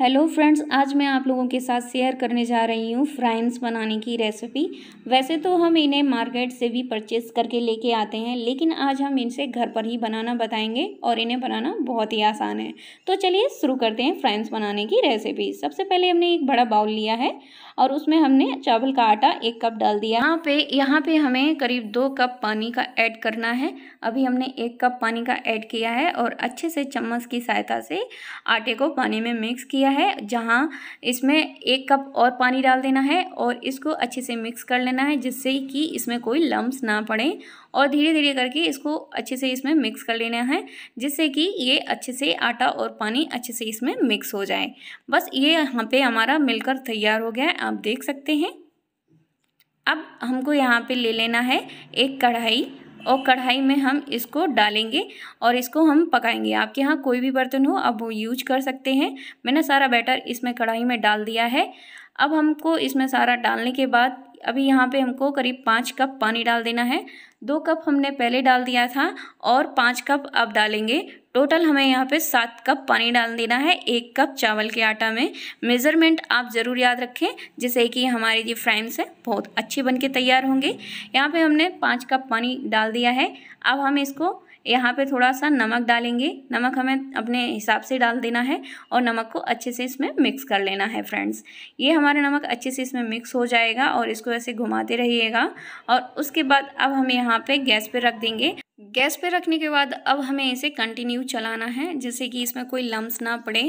Hello friends आज मैं आप लोगों के साथ शेयर करने जा रही हूँ फ्राइम्स बनाने की रेसिपी वैसे तो हम इन्हें मार्केट से भी परचेस करके लेके आते हैं लेकिन आज हम इनसे घर पर ही बनाना बताएंगे और इन्हें बनाना बहुत ही आसान है तो चलिए शुरू करते हैं फ्राइम्स बनाने की रेसिपी सबसे पहले हमने एक बड़ा बाउल लिया है और उसमें हमने चावल का आटा एक कप डाल दिया यहाँ पे यहाँ पे हमें करीब दो कप पानी का ऐड करना है अभी हमने एक कप पानी का ऐड किया है और अच्छे से चम्मच की सहायता से आटे को पानी में मिक्स किया लिया है जहाँ इसमें एक कप और पानी डाल देना है और इसको अच्छे से मिक्स कर लेना है जिससे कि इसमें कोई लम्ब ना पड़े और धीरे धीरे करके इसको अच्छे से इसमें मिक्स कर लेना है जिससे कि ये अच्छे से आटा और पानी अच्छे से इसमें मिक्स हो जाए बस ये यहाँ पे हमारा मिलकर तैयार हो गया है आप देख सकते हैं अब हमको यहाँ पे ले लेना है एक कढ़ाई और कढ़ाई में हम इसको डालेंगे और इसको हम पकाएंगे आपके यहाँ कोई भी बर्तन हो अब वो यूज कर सकते हैं मैंने सारा बैटर इसमें कढ़ाई में डाल दिया है अब हमको इसमें सारा डालने के बाद अभी यहाँ पे हमको करीब पाँच कप पानी डाल देना है दो कप हमने पहले डाल दिया था और पाँच कप अब डालेंगे टोटल हमें यहाँ पे सात कप पानी डाल देना है एक कप चावल के आटा में मेज़रमेंट आप ज़रूर याद रखें जिससे कि हमारे ये फ्राइम्स हैं बहुत अच्छे बन के तैयार होंगे यहाँ पे हमने पाँच कप पानी डाल दिया है अब हम इसको यहाँ पे थोड़ा सा नमक डालेंगे नमक हमें अपने हिसाब से डाल देना है और नमक को अच्छे से इसमें मिक्स कर लेना है फ्रेंड्स ये हमारा नमक अच्छे से इसमें मिक्स हो जाएगा और इसको ऐसे घुमाते रहिएगा और उसके बाद अब हम यहाँ पे गैस पे रख देंगे गैस पे रखने के बाद अब हमें इसे कंटिन्यू चलाना है जिससे कि इसमें कोई लम्स ना पड़े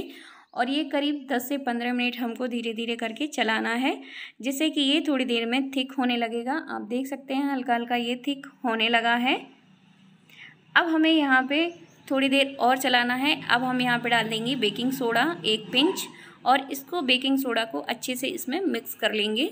और ये करीब 10 से 15 मिनट हमको धीरे धीरे करके चलाना है जिससे कि ये थोड़ी देर में थिक होने लगेगा आप देख सकते हैं हल्का हल्का ये थिक होने लगा है अब हमें यहाँ पे थोड़ी देर और चलाना है अब हम यहाँ पे डाल देंगे बेकिंग सोडा एक पिंच और इसको बेकिंग सोडा को अच्छे से इसमें मिक्स कर लेंगे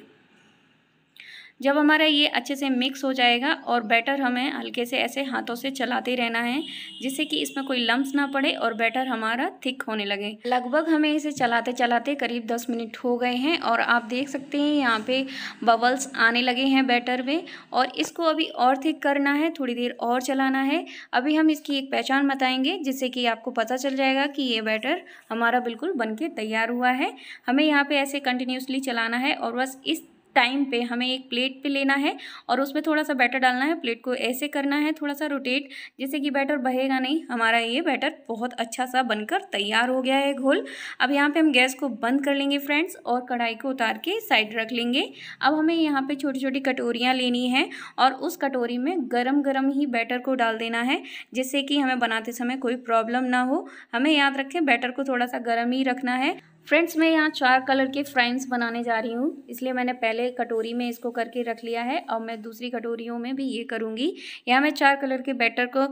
जब हमारा ये अच्छे से मिक्स हो जाएगा और बैटर हमें हल्के से ऐसे हाथों से चलाते रहना है जिससे कि इसमें कोई लम्ब ना पड़े और बैटर हमारा थिक होने लगे लगभग हमें इसे चलाते चलाते करीब दस मिनट हो गए हैं और आप देख सकते हैं यहाँ पे बबल्स आने लगे हैं बैटर में और इसको अभी और थिक करना है थोड़ी देर और चलाना है अभी हम इसकी एक पहचान बताएंगे जिससे कि आपको पता चल जाएगा कि ये बैटर हमारा बिल्कुल बनके तैयार हुआ है हमें यहाँ पे ऐसे कंटिन्यूसली चलाना है और बस इस टाइम पे हमें एक प्लेट पे लेना है और उसमें थोड़ा सा बैटर डालना है प्लेट को ऐसे करना है थोड़ा सा रोटेट जिससे कि बैटर बहेगा नहीं हमारा ये बैटर बहुत अच्छा सा बनकर तैयार हो गया है घोल अब यहाँ पे हम गैस को बंद कर लेंगे फ्रेंड्स और कढ़ाई को उतार के साइड रख लेंगे अब हमें यहाँ पर छोटी छोटी कटोरियाँ लेनी है और उस कटोरी में गर्म गर्म ही बैटर को डाल देना है जिससे कि हमें बनाते समय कोई प्रॉब्लम ना हो हमें याद रखें बैटर को थोड़ा सा गर्म ही रखना है फ्रेंड्स मैं यहाँ चार कलर के फ्राइम्स बनाने जा रही हूँ इसलिए मैंने पहले कटोरी में इसको करके रख लिया है और मैं दूसरी कटोरियों में भी ये करूँगी यहाँ मैं चार कलर के बैटर को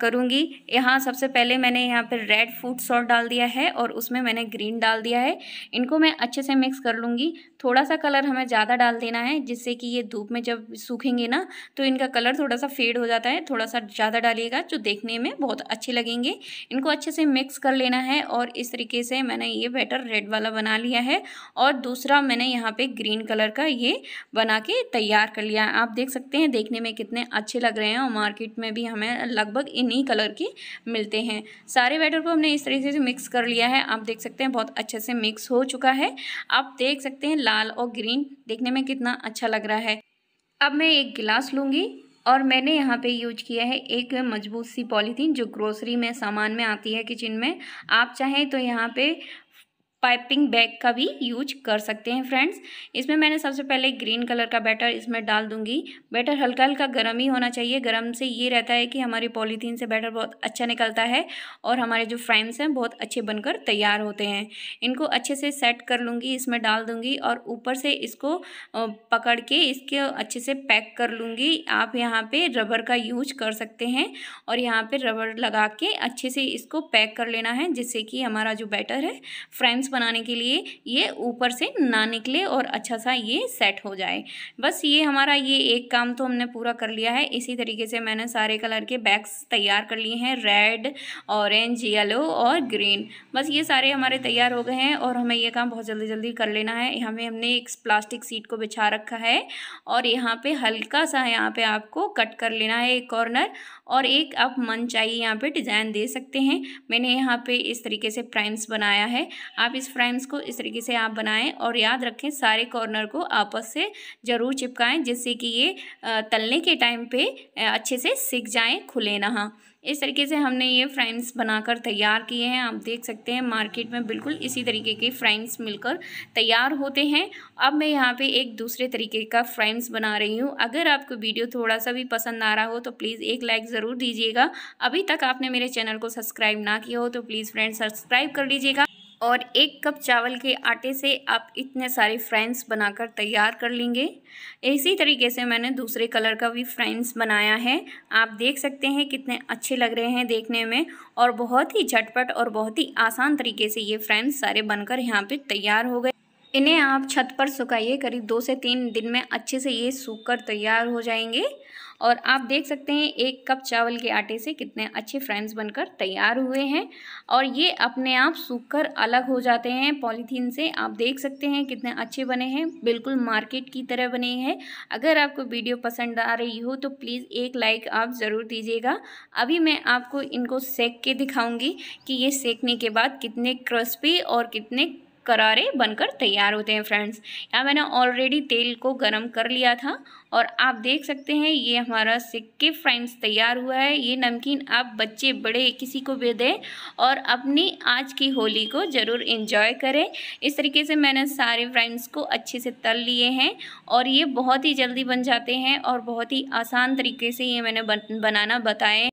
करूँगी यहाँ सबसे पहले मैंने यहाँ पर रेड फूड सॉल्ट डाल दिया है और उसमें मैंने ग्रीन डाल दिया है इनको मैं अच्छे से मिक्स कर लूँगी थोड़ा सा कलर हमें ज़्यादा डाल देना है जिससे कि ये धूप में जब सूखेंगे ना तो इनका कलर थोड़ा सा फेड हो जाता है थोड़ा सा ज़्यादा डालिएगा जो देखने में बहुत अच्छे लगेंगे इनको अच्छे से मिक्स कर लेना है और इस तरीके से मैंने ये बैटर रेड वाला बना लिया है और दूसरा मैंने यहाँ पे ग्रीन कलर का ये बना के तैयार कर लिया है आप देख सकते हैं देखने में कितने अच्छे लग रहे हैं और मार्केट में भी हमें लगभग इन्हीं कलर के मिलते हैं सारे बैटर को हमने इस तरीके से मिक्स कर लिया है आप देख सकते हैं बहुत अच्छे से मिक्स हो चुका है आप देख सकते हैं लाल और ग्रीन देखने में कितना अच्छा लग रहा है अब मैं एक गिलास लूँगी और मैंने यहाँ पे यूज किया है एक मजबूत सी पॉलीथीन जो ग्रोसरी में सामान में आती है किचन में आप चाहें तो यहाँ पे पाइपिंग बैग का भी यूज कर सकते हैं फ्रेंड्स इसमें मैंने सबसे पहले ग्रीन कलर का बैटर इसमें डाल दूंगी बैटर हल्का हल्का गर्म ही होना चाहिए गर्म से ये रहता है कि हमारी पॉलीथीन से बैटर बहुत अच्छा निकलता है और हमारे जो फ्राइम्स हैं बहुत अच्छे बनकर तैयार होते हैं इनको अच्छे से सेट कर लूँगी इसमें डाल दूँगी और ऊपर से इसको पकड़ के इसके अच्छे से पैक कर लूँगी आप यहाँ पर रबर का यूज कर सकते हैं और यहाँ पर रबर लगा के अच्छे से इसको पैक कर लेना है जिससे कि हमारा जो बैटर है फ्राइम्स बनाने के लिए ये ऊपर से ना निकले और अच्छा सा ये सेट हो जाए बस ये हमारा ये एक काम तो हमने पूरा कर लिया है इसी तरीके से मैंने सारे कलर के बैग्स तैयार कर लिए हैं रेड ऑरेंज येलो और ग्रीन बस ये सारे हमारे तैयार हो गए हैं और हमें ये काम बहुत जल्दी जल्दी कर लेना है यहाँ हमने एक प्लास्टिक सीट को बिछा रखा है और यहाँ पे हल्का सा यहाँ पे आपको कट कर लेना है एक कॉर्नर और एक आप मन चाहिए यहाँ पे डिज़ाइन दे सकते हैं मैंने यहाँ पे इस तरीके से प्राइम्स बनाया है आप इस फ्रेम्स को इस तरीके से आप बनाएं और याद रखें सारे कॉर्नर को आपस से ज़रूर चिपकाएं जिससे कि ये तलने के टाइम पे अच्छे से सीख जाएं खुले ना हाँ। इस तरीके से हमने ये फ्राइम्स बनाकर तैयार किए हैं आप देख सकते हैं मार्केट में बिल्कुल इसी तरीके के फ्राइम्स मिलकर तैयार होते हैं अब मैं यहाँ पे एक दूसरे तरीके का फ्राइम्स बना रही हूँ अगर आपको वीडियो थोड़ा सा भी पसंद आ रहा हो तो प्लीज़ एक लाइक ज़रूर दीजिएगा अभी तक आपने मेरे चैनल को सब्सक्राइब ना किया हो तो प्लीज़ फ्रेंड्स सब्सक्राइब कर लीजिएगा और एक कप चावल के आटे से आप इतने सारे फ्रेंड्स बनाकर तैयार कर लेंगे इसी तरीके से मैंने दूसरे कलर का भी फ्रेंड्स बनाया है आप देख सकते हैं कितने अच्छे लग रहे हैं देखने में और बहुत ही झटपट और बहुत ही आसान तरीके से ये फ्रेंड्स सारे बनकर यहाँ पे तैयार हो गए इन्हें आप छत पर सुखाइए करीब दो से तीन दिन में अच्छे से ये सूख कर तैयार हो जाएंगे और आप देख सकते हैं एक कप चावल के आटे से कितने अच्छे फ्रेंड्स बनकर तैयार हुए हैं और ये अपने आप सूख कर अलग हो जाते हैं पॉलीथीन से आप देख सकते हैं कितने अच्छे बने हैं बिल्कुल मार्केट की तरह बने हैं अगर आपको वीडियो पसंद आ रही हो तो प्लीज़ एक लाइक आप ज़रूर दीजिएगा अभी मैं आपको इनको सेक के दिखाऊँगी कि ये सेकने के बाद कितने क्रिस्पी और कितने करारे बनकर तैयार होते हैं फ्रेंड्स यहाँ मैंने ऑलरेडी तेल को गर्म कर लिया था और आप देख सकते हैं ये हमारा सिक्के फ्राइम्स तैयार हुआ है ये नमकीन आप बच्चे बड़े किसी को भी दें और अपनी आज की होली को ज़रूर इन्जॉय करें इस तरीके से मैंने सारे फ्राइम्स को अच्छे से तल लिए हैं और ये बहुत ही जल्दी बन जाते हैं और बहुत ही आसान तरीके से ये मैंने बन, बनाना बताएँ